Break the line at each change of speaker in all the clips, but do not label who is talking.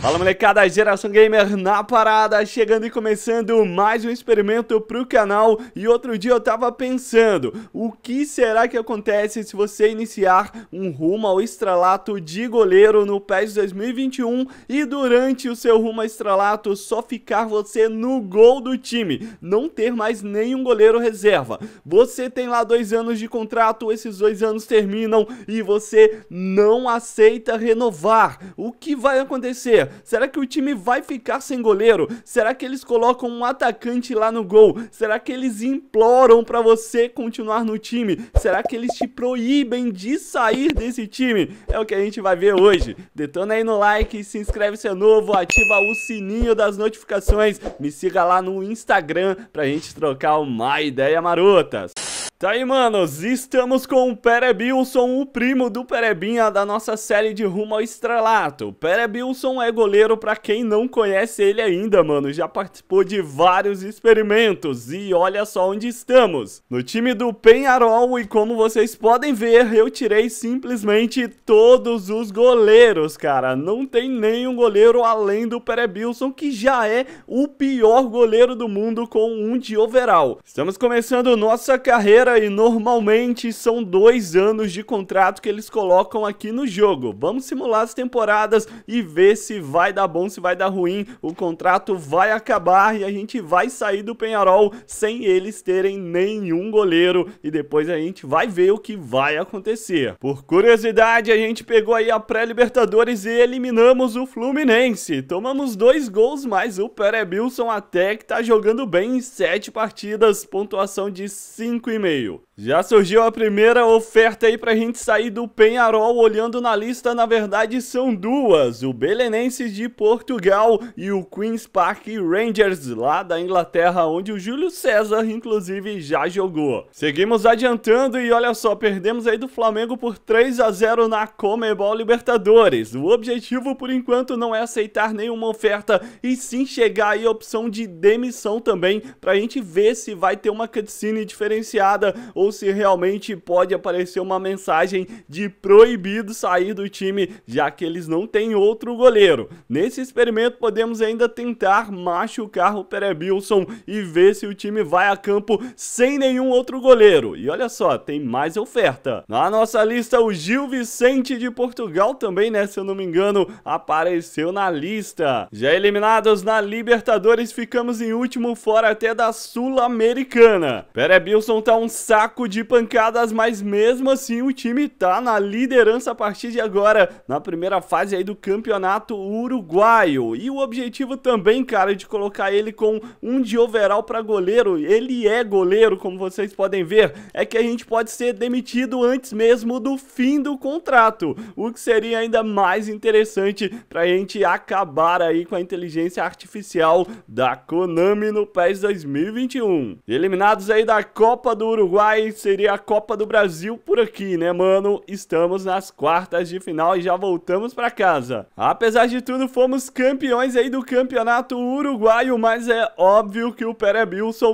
Fala molecada, Geração Gamer na parada, chegando e começando mais um experimento pro canal E outro dia eu tava pensando, o que será que acontece se você iniciar um rumo ao estralato de goleiro no PES 2021 E durante o seu rumo ao estralato só ficar você no gol do time, não ter mais nenhum goleiro reserva Você tem lá dois anos de contrato, esses dois anos terminam e você não aceita renovar O que vai acontecer? Será que o time vai ficar sem goleiro? Será que eles colocam um atacante lá no gol? Será que eles imploram para você continuar no time? Será que eles te proíbem de sair desse time? É o que a gente vai ver hoje. Detona aí no like, se inscreve se é novo, ativa o sininho das notificações, me siga lá no Instagram pra gente trocar uma ideia marotas. Tá aí, manos, estamos com o Perebilson, o primo do Perebinha da nossa série de Rumo ao Estrelato. Perebilson é goleiro para quem não conhece ele ainda, mano, já participou de vários experimentos e olha só onde estamos. No time do Penharol e como vocês podem ver, eu tirei simplesmente todos os goleiros, cara. Não tem nenhum goleiro além do Perebilson, que já é o pior goleiro do mundo com um de overall. Estamos começando nossa carreira e normalmente são dois anos de contrato que eles colocam aqui no jogo. Vamos simular as temporadas e ver se vai dar bom, se vai dar ruim. O contrato vai acabar e a gente vai sair do Penharol sem eles terem nenhum goleiro. E depois a gente vai ver o que vai acontecer. Por curiosidade, a gente pegou aí a pré-Libertadores e eliminamos o Fluminense. Tomamos dois gols, mas o Perebilson até que tá jogando bem em sete partidas, pontuação de 5,5 meio já surgiu a primeira oferta aí pra gente sair do Penharol, olhando na lista, na verdade são duas, o Belenenses de Portugal e o Queen's Park Rangers lá da Inglaterra, onde o Júlio César inclusive já jogou. Seguimos adiantando e olha só, perdemos aí do Flamengo por 3 a 0 na Comebol Libertadores. O objetivo por enquanto não é aceitar nenhuma oferta e sim chegar aí a opção de demissão também, pra gente ver se vai ter uma cutscene diferenciada ou se realmente pode aparecer uma mensagem de proibido sair do time, já que eles não têm outro goleiro. Nesse experimento podemos ainda tentar machucar o Perebilson e ver se o time vai a campo sem nenhum outro goleiro. E olha só, tem mais oferta. Na nossa lista, o Gil Vicente de Portugal também, né, se eu não me engano, apareceu na lista. Já eliminados na Libertadores, ficamos em último fora até da Sul-Americana. Perebilson tá um saco de pancadas, mas mesmo assim o time tá na liderança a partir de agora, na primeira fase aí do campeonato uruguaio. E o objetivo também, cara, é de colocar ele com um de overall para goleiro. Ele é goleiro, como vocês podem ver, é que a gente pode ser demitido antes mesmo do fim do contrato, o que seria ainda mais interessante pra gente acabar aí com a inteligência artificial da Konami no PES 2021. Eliminados aí da Copa do Uruguai, vai, seria a Copa do Brasil por aqui, né, mano? Estamos nas quartas de final e já voltamos para casa. Apesar de tudo, fomos campeões aí do campeonato uruguaio, mas é óbvio que o Pere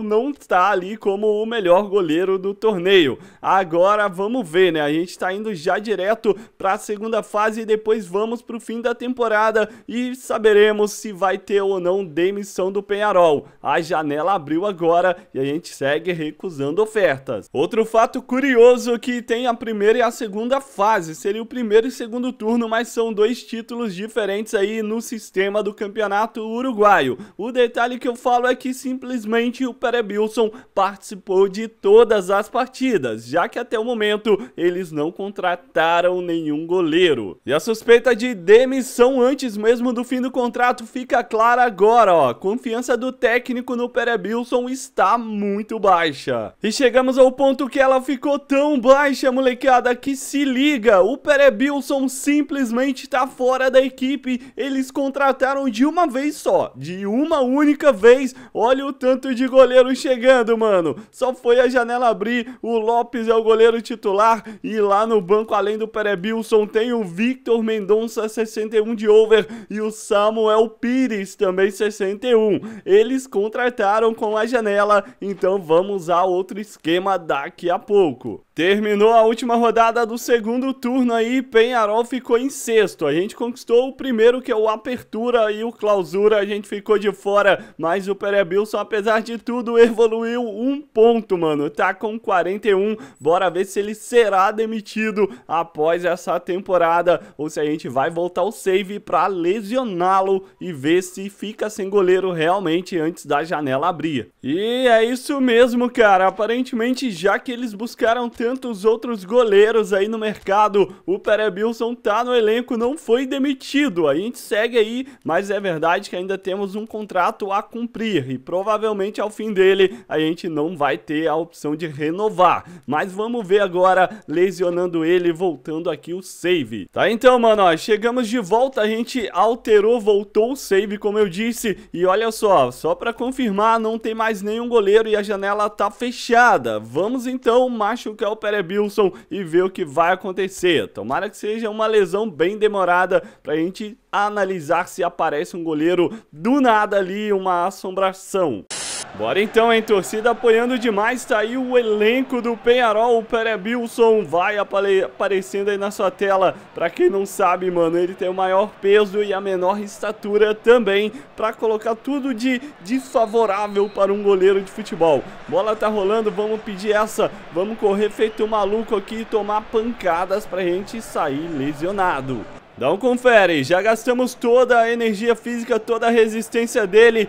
não está ali como o melhor goleiro do torneio. Agora vamos ver, né? A gente está indo já direto para a segunda fase e depois vamos para o fim da temporada e saberemos se vai ter ou não demissão do Penharol. A janela abriu agora e a gente segue recusando ofertas. Outro fato curioso é que tem a primeira e a segunda fase, seria o primeiro e segundo turno, mas são dois títulos diferentes aí no sistema do campeonato uruguaio. O detalhe que eu falo é que simplesmente o Perebilson participou de todas as partidas, já que até o momento eles não contrataram nenhum goleiro. E a suspeita de demissão antes mesmo do fim do contrato fica clara agora, ó. Confiança do técnico no Perebilson está muito baixa. E chegamos ao ponto ponto que ela ficou tão baixa, molecada, que se liga, o Perebilson simplesmente tá fora da equipe, eles contrataram de uma vez só, de uma única vez, olha o tanto de goleiro chegando, mano, só foi a janela abrir, o Lopes é o goleiro titular e lá no banco, além do Perebilson, tem o Victor Mendonça, 61 de over, e o Samuel Pires, também 61, eles contrataram com a janela, então vamos a outro esquema da daqui a pouco. Terminou a última rodada do segundo turno aí, Penharol ficou em sexto. A gente conquistou o primeiro que é o Apertura e o Clausura, a gente ficou de fora, mas o Perebilson, apesar de tudo, evoluiu um ponto, mano. Tá com 41, bora ver se ele será demitido após essa temporada ou se a gente vai voltar o save pra lesioná-lo e ver se fica sem goleiro realmente antes da janela abrir. E é isso mesmo, cara. Aparentemente já já que eles buscaram tantos outros goleiros aí no mercado, o Perebilson tá no elenco, não foi demitido. A gente segue aí, mas é verdade que ainda temos um contrato a cumprir e provavelmente ao fim dele a gente não vai ter a opção de renovar. Mas vamos ver agora lesionando ele, voltando aqui o save. Tá então, mano, ó, chegamos de volta, a gente alterou, voltou o save, como eu disse, e olha só, só para confirmar, não tem mais nenhum goleiro e a janela tá fechada. Vamos Vamos então machucar o Perebilson e ver o que vai acontecer. Tomara que seja uma lesão bem demorada para a gente analisar se aparece um goleiro do nada ali, uma assombração. Bora então, hein? Torcida apoiando demais. Tá aí o elenco do Penharol. O Pere Bilson vai aparecendo aí na sua tela. Pra quem não sabe, mano, ele tem o maior peso e a menor estatura também. Pra colocar tudo de desfavorável para um goleiro de futebol. Bola tá rolando, vamos pedir essa. Vamos correr feito maluco aqui e tomar pancadas pra gente sair lesionado. Dá um confere, já gastamos toda a energia física, toda a resistência dele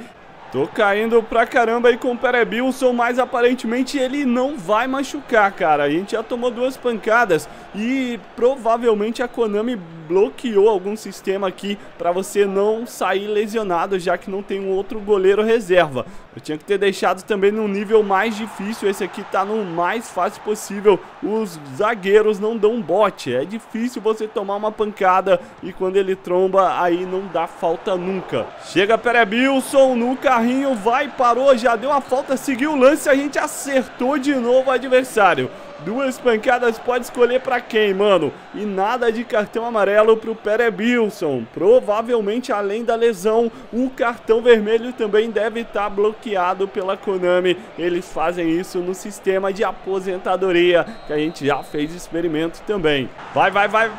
Tô caindo pra caramba aí com o Perebilson, mas aparentemente ele não vai machucar, cara. A gente já tomou duas pancadas e provavelmente a Konami bloqueou algum sistema aqui para você não sair lesionado, já que não tem um outro goleiro reserva. Eu tinha que ter deixado também num nível mais difícil, esse aqui tá no mais fácil possível. Os zagueiros não dão bote, é difícil você tomar uma pancada e quando ele tromba, aí não dá falta nunca. Chega Perebilson no carrinho, vai, parou, já deu uma falta, seguiu o lance, a gente acertou de novo o adversário. Duas pancadas pode escolher para quem, mano? E nada de cartão amarelo pro Bilson. Provavelmente, além da lesão, o cartão vermelho também deve estar tá bloqueado pela Konami. Eles fazem isso no sistema de aposentadoria, que a gente já fez experimento também. Vai, vai, vai,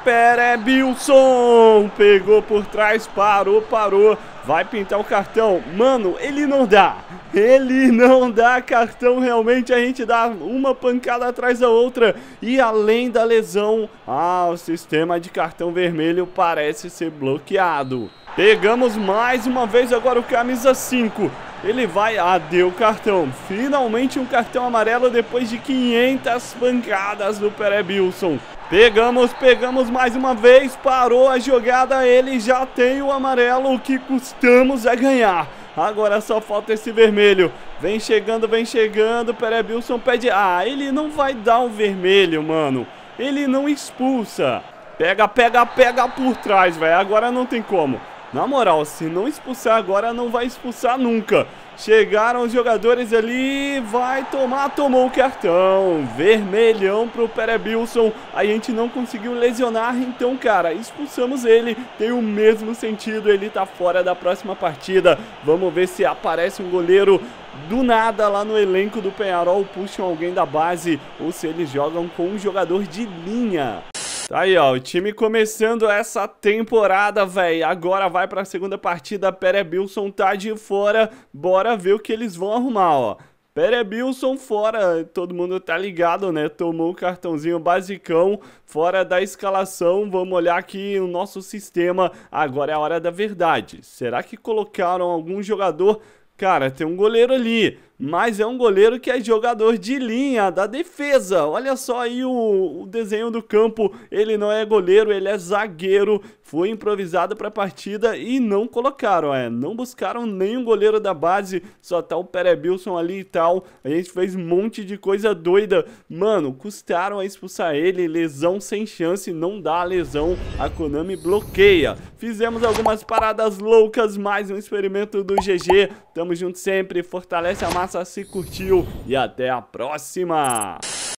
Bilson! Pegou por trás, parou, parou. Vai pintar o cartão. Mano, ele não dá. Ele não dá cartão realmente. A gente dá uma pancada atrás da outra. E além da lesão, ah, o sistema de cartão vermelho parece ser bloqueado. Pegamos mais uma vez agora o camisa 5. Ele vai, ah, deu cartão. Finalmente um cartão amarelo depois de 500 pancadas do Pere Bilson. Pegamos, pegamos mais uma vez, parou a jogada, ele já tem o amarelo, o que custamos a é ganhar. Agora só falta esse vermelho. Vem chegando, vem chegando, Perebilson pede... Ah, ele não vai dar o vermelho, mano. Ele não expulsa. Pega, pega, pega por trás, velho. Agora não tem como. Na moral, se não expulsar agora, não vai expulsar nunca. Chegaram os jogadores ali, vai tomar, tomou o cartão. Vermelhão pro Perebilson. A gente não conseguiu lesionar, então, cara, expulsamos ele. Tem o mesmo sentido, ele tá fora da próxima partida. Vamos ver se aparece um goleiro do nada lá no elenco do Penharol, puxam alguém da base ou se eles jogam com um jogador de linha. Tá aí, ó, o time começando essa temporada, velho. Agora vai pra segunda partida, Pere Bilson tá de fora. Bora ver o que eles vão arrumar, ó. Bilson fora, todo mundo tá ligado, né? Tomou o cartãozinho basicão, fora da escalação. Vamos olhar aqui o nosso sistema. Agora é a hora da verdade. Será que colocaram algum jogador? Cara, tem um goleiro ali mas é um goleiro que é jogador de linha, da defesa. Olha só aí o, o desenho do campo. Ele não é goleiro, ele é zagueiro. Foi improvisado para a partida e não colocaram, é. Não buscaram nenhum goleiro da base, só tá o Perebilson ali e tal. A gente fez um monte de coisa doida. Mano, custaram a expulsar ele, lesão sem chance, não dá a lesão. A Konami bloqueia. Fizemos algumas paradas loucas, mais um experimento do GG. Tamo junto sempre, fortalece a massa massa, se curtiu e até a próxima!